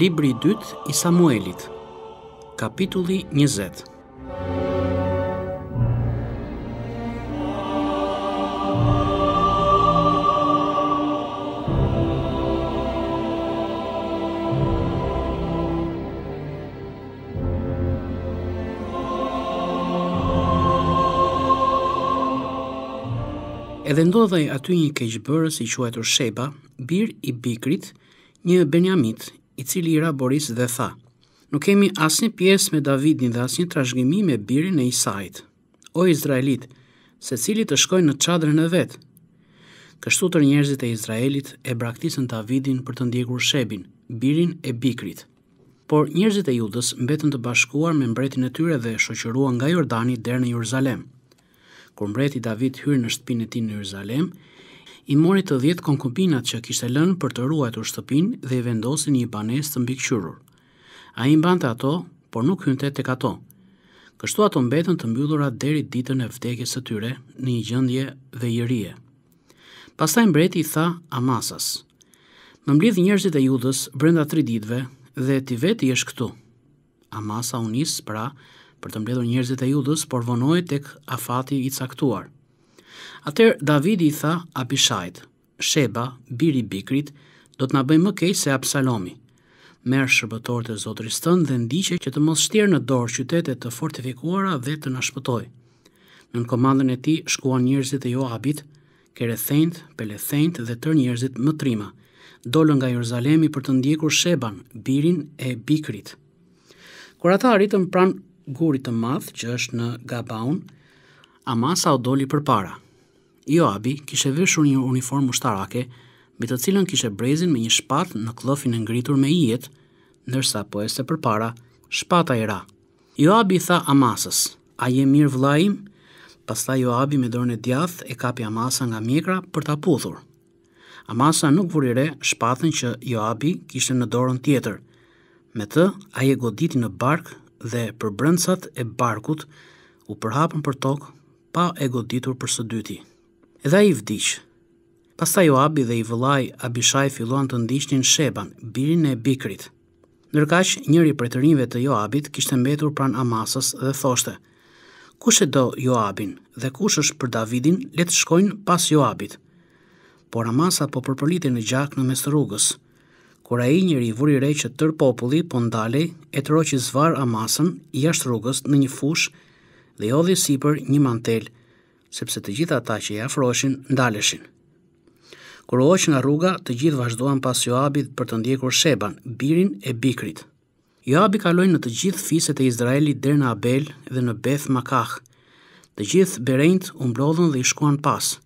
Libri 2 i Samuelit Kapitulli 20 Edhe ndodhej aty një keqëbërës i quajtur Sheba, bir i bikrit, një benjamit i cili i ra Boris dhe tha, nuk kemi asnjë pjesë me Davidin dhe asnjë trashëgimi me birin e Isait. O Izraelit, secili të shkojnë në qadrën e vet. Kështu të njerëzit e Izraelit e braktisën Davidin për të ndjekur Shebin, birin e Bikrit. Por njerëzit e Judës mbetën të bashkuar me mbretin e tyre dhe shoqëruan nga Jordani deri në Jeruzalem. Kur mbreti David hyr në shtëpinë e tij në Jeruzalem, i mori të dhjetë konkubinat që kishte lënë për të ruajtur shtëpin dhe i vendosin një banes të mbikëqyrur. A i mbante ato, por nuk hynte të kato. Kështu ato mbetën të mbyllura deri ditën e vdekjes së tyre në një gjendje dhe jërie. Pastaj mbreti i tha Amasas: Në mblidh njerëzit e Judës brenda 3 ditëve dhe ti vetë jesh këtu." Amasa u nis pra për të mbledhur njerëzit e Judës, por vonoi tek afati i caktuar. Atër David i tha Abishajt, Sheba, biri Bikrit, do të na më keq se Absalomi. Merë shërbëtor të zotëris tënë dhe ndiqe që të mos shtirë në dorë qytetet të fortifikuara dhe të nashpëtoj. Në në komandën e ti shkuan njërzit e jo abit, kere thejnët, pele thejnët dhe tër njërzit më trima, dollën nga Jeruzalemi për të ndjekur Sheban, birin e Bikrit. Kur ata arritën pran gurit të madh që është në Gabaun, Amasa u doli përpara. Joabi kishe veshur një uniform mushtarake, me të cilën kishe brezin me një shpatë në klofin e ngritur me ijet, ndërsa po e se përpara, shpata i ra. Joabi tha Amasës, a je mirë vlajim? Pasta Joabi me dorën e djath e kapi Amasa nga mjekra për ta puthur. Amasa nuk vurire shpatën që Joabi kishte në dorën tjetër. Me të, a je goditi në bark dhe për brëndësat e barkut u përhapën për tokë pa e goditur për së dyti edhe i vdish. Pasta Joabi dhe i vëlaj, Abishaj filluan të ndishtin Sheban, birin e Bikrit. Nërkash, njëri për të rinjve të Joabit kishtë mbetur pran Amasës dhe thoshte, kush e do Joabin dhe kush është për Davidin, letë shkojnë pas Joabit. Por Amasa po përpërlitin në gjak në mes rrugës. Kur i njëri vuri që tër populli, po ndale, e të roqë zvar Amasën, jashtë rrugës në një fush dhe jodhi si për një mantelë, sepse të gjitha ata që i afroshin, ndaleshin. Kur u nga rruga, të gjithë vazhdoan pas Joabit për të ndjekur Sheban, birin e Bikrit. Joabi kaloi në të gjithë fiset e Izraelit deri në Abel dhe në Beth Makah. Të gjithë berejnt u mblodhën dhe i shkuan pas.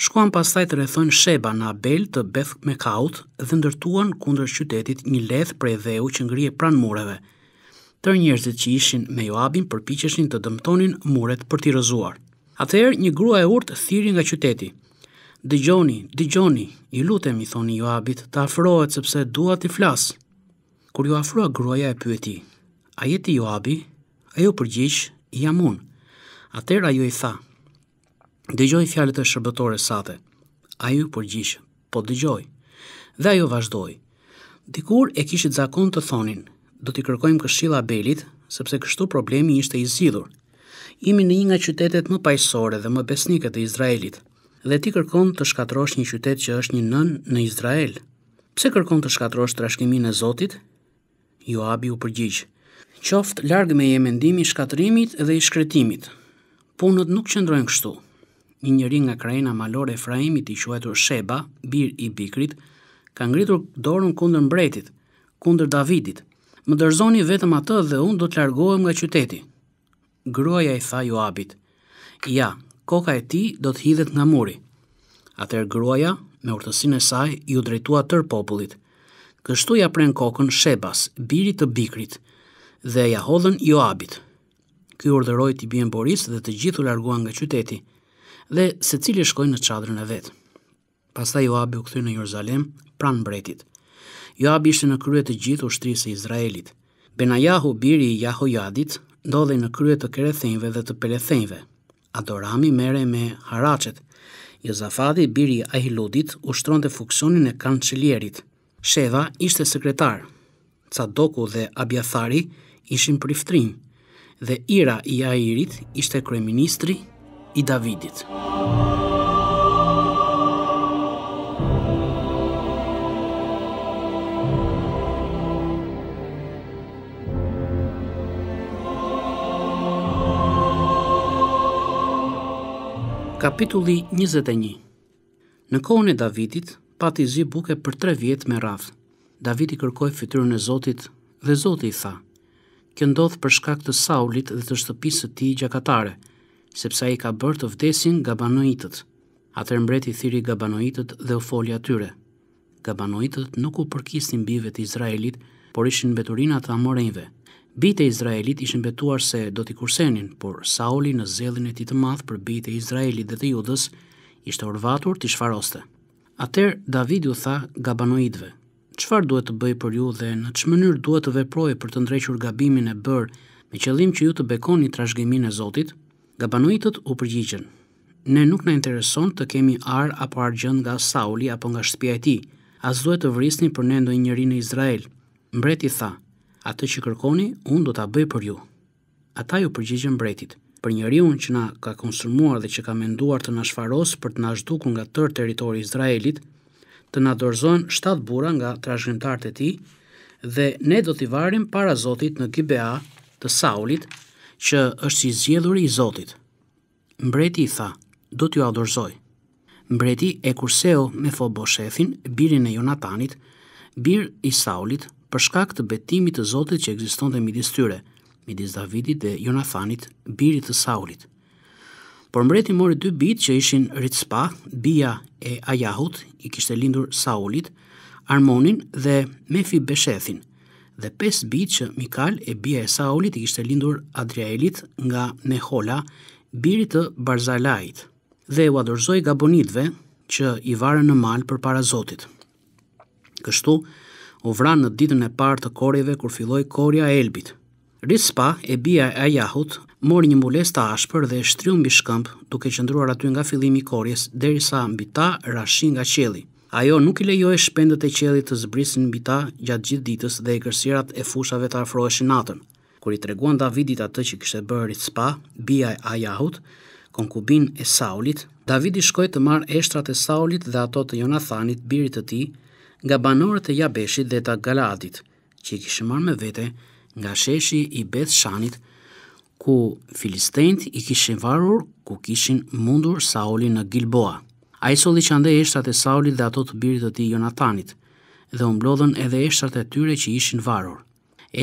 Shkuan pastaj të rrethojnë Sheba në Abel të Beth Mekaut dhe ndërtuan kundër qytetit një për e dheu që ngrije pranë mureve. Tër njerëzit që ishin me Joabin përpiqeshin të dëmtonin muret për t'i rëzuar. Atëherë një grua e urtë thiri nga qyteti. Dëgjoni, dëgjoni, i lutem i thoni Joabit, të afrohet sepse dua të flas. Kur ju afroa gruaja e pyeti, a jeti Joabi? Ajo përgjigj, jam unë. Atëherë ajo i tha, dëgjoj fjalët e shërbëtorës sate. Ai u përgjigj, po dëgjoj. Dhe ajo vazhdoi. Dikur e kishit zakon të thonin, do t'i kërkojmë këshilla Belit, sepse kështu problemi ishte i zgjidhur imi në një nga qytetet më pajësore dhe më besnike të Izraelit, dhe ti kërkon të shkatrosh një qytet që është një nën në Izrael. Pse kërkon të shkatrosh trashëgiminë e Zotit? Joabi u përgjigjë. Qoftë largë me jemendimi shkatrimit dhe i shkretimit. Punët nuk qëndrojnë kështu. Një njëri nga krajina malore e frajimit i quajtur Sheba, bir i bikrit, ka ngritur dorën kundër mbretit, kundër Davidit. Më dërzoni vetëm atë dhe unë do të largohem nga qyteti gruaja i tha Joabit, ja, koka e ti do të hidhet nga muri. Atër gruaja, me urtësin e saj, ju drejtua tër popullit. Kështu ja pren kokën Shebas, birit të bikrit, dhe ja hodhen Joabit. Ky urderoj të bien Boris dhe të gjithë u larguan nga qyteti dhe secili shkoi në çadrën e vet. Pastaj Joabit u kthy në Jeruzalem pranë mbretit. Joabit ishte në krye të gjithë ushtrisë së Izraelit. Benajahu biri i Jahojadit ndodhej në krye të kerethenjve dhe të perethenjve. Adorami mere me haracet. Jozafati, biri Ahiludit, ushtron të fuksionin e kancelierit. Sheva ishte sekretar. doku dhe Abjathari ishin priftrin. Dhe Ira i Airit ishte kreministri i Davidit. Muzika Kapitulli 21 Në kohën e Davidit, pati zi buke për tre vjetë me radhë. Davidi kërkoj fytyrën e Zotit dhe Zotit i tha, kjo ndodhë për shkak të Saulit dhe të shtëpisë të ti gjakatare, sepse i ka bërë të vdesin gabanoitët. Atër mbreti thiri gabanoitët dhe u foli atyre. Gabanoitët nuk u përkistin bivet Izraelit, por ishin beturinat të amorejnve. Bitë e Izraelit ishën betuar se do t'i kursenin, por Sauli në zellin e ti të madhë për bitë e Izraelit dhe të judës, ishte orvatur t'i shfaroste. Ater, Davidu tha gabanoidve, qëfar duhet të bëj për ju dhe në që mënyr duhet të veproj për të ndrequr gabimin e bërë me qëllim që ju të bekoni trashgimin e Zotit? Gabanoitët u përgjigjen. Ne nuk në intereson të kemi arë apo argjën nga Sauli apo nga shtëpia e ti, as duhet të vrisni për ne ndoj njëri në Izrael. Mbreti tha, atë që kërkoni, unë do të bëj për ju. Ata ju përgjigjën bretit, për njëri unë që na ka konsumuar dhe që ka menduar të nashfaros për të nashduku nga tërë teritori Izraelit, të na dorëzon 7 bura nga trashgjimtarët e tij dhe ne do t'i varim para Zotit në Gibea të Saulit, që është si zgjedhuri i Zotit. Mbreti i tha, do t'ju adorzoj. Mbreti e kurseo me fobo shefin, birin e Jonatanit, bir i Saulit, për shkak të betimit të Zotit që ekzistonte midis tyre, midis Davidit dhe Jonathanit, birit të Saulit. Por mbreti mori dy bitë që ishin Ritspa, Bia e Ajahut, i kishte lindur Saulit, Armonin dhe Mefi Beshethin, dhe pes bitë që Mikal e Bia e Saulit i kishte lindur Adrielit nga Nehola, birit të Barzalait, dhe u adorzoi Gabonitve që i varen në mal për para Zotit. Kështu, u vran në ditën e parë të korjeve kur filloi korja e Elbit. Rispa e bija e Ajahut mori një mbulesë të ashpër dhe e shtriu mbi shkëmb, duke qëndruar aty nga fillimi i korjes derisa mbi ta rashi nga qielli. Ajo nuk i lejoi shpendët e qiellit të zbrisnin mbi ta gjatë gjithë ditës dhe egërsirat e fushave të afroheshin natën. Kur i treguan Davidit atë që kishte bërë Rispa, bija e Ajahut, konkubin e Saulit, Davidi shkoi të marrë eshtrat e Saulit dhe ato të Jonathanit, birit të tij, nga banorët e Jabeshit dhe ta Galadit, që i kishë marrë me vete nga sheshi i Beth Shanit, ku Filistent i kishin varur ku kishin mundur Sauli në Gilboa. A i soli që ande eshtrat e Sauli dhe ato të birit të ti Jonatanit, dhe umblodhen edhe eshtrat e tyre që ishin varur.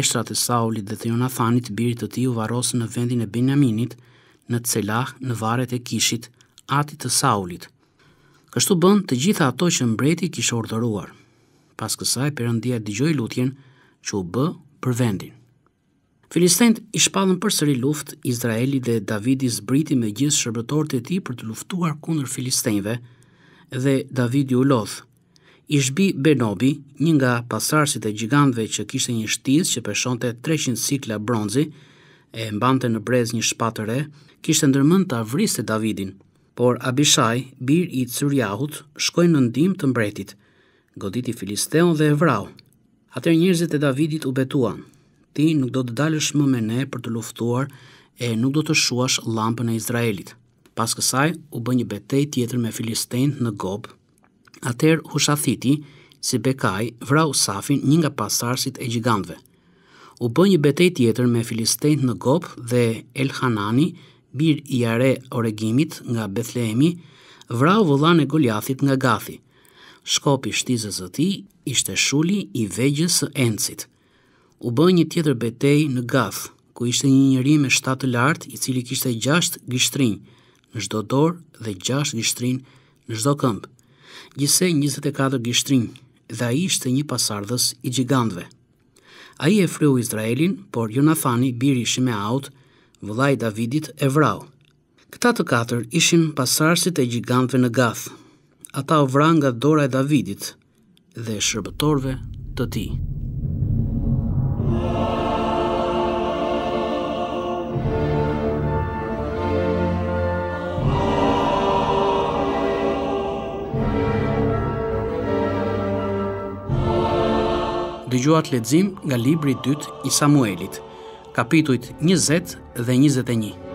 Eshtrat e Sauli dhe të Jonathanit birit të ti u varosë në vendin e Benjaminit, në Celah, në varet e kishit, atit të Saulit kështu bën të gjitha ato që mbreti kishte urdhëruar. Pas kësaj Perëndia dëgjoi lutjen që u b për vendin. Filistent i shpallën përsëri luftë Izraelit dhe Davidi zbriti me gjithë shërbëtorët e tij për të luftuar kundër filistenjve dhe Davidi u lodh. I shbi Benobi, një nga pasardhësit e gjigantëve që kishte një shtizë që peshonte 300 sikla bronzi e mbante në brez një shpatëre, re, kishte ndërmend ta vriste Davidin, por Abishaj, bir i Cyriahut, shkoi në ndihmë të mbretit. Goditi Filisteun dhe e vrau. Atëherë njerëzit e Davidit u betuan: "Ti nuk do të dalësh më me ne për të luftuar e nuk do të shuash llampën e Izraelit." Pas kësaj u bë një betejë tjetër me Filistein në Gob. Atëherë Hushathiti, si Bekaj, vrau Safin, një nga pasardhësit e gjigantëve. U bë një betejë tjetër me Filistein në Gob dhe Elhanani, bir i are oregimit nga Bethlehemi, vrau vullan e Goliathit nga Gathi. Shkopi shtizës e ti ishte shuli i vegjës së encit. U bë një tjetër betej në Gath, ku ishte një njëri me shtatë lartë i cili kishte gjasht gishtrin në shdo dorë dhe gjasht gishtrin në shdo këmpë. Gjise 24 gishtrin dhe a ishte një pasardhës i gjigandve. A i e fru Izraelin, por Jonathani, biri shime autë, vëllai Davidit e vrau. Këta të katër ishin pasarësit e gjigantëve në Gath. Ata u vran nga dora e Davidit dhe shërbëtorëve të tij. Dëgjuat lexim nga libri i dytë i Samuelit kapitujt 20 dhe 21.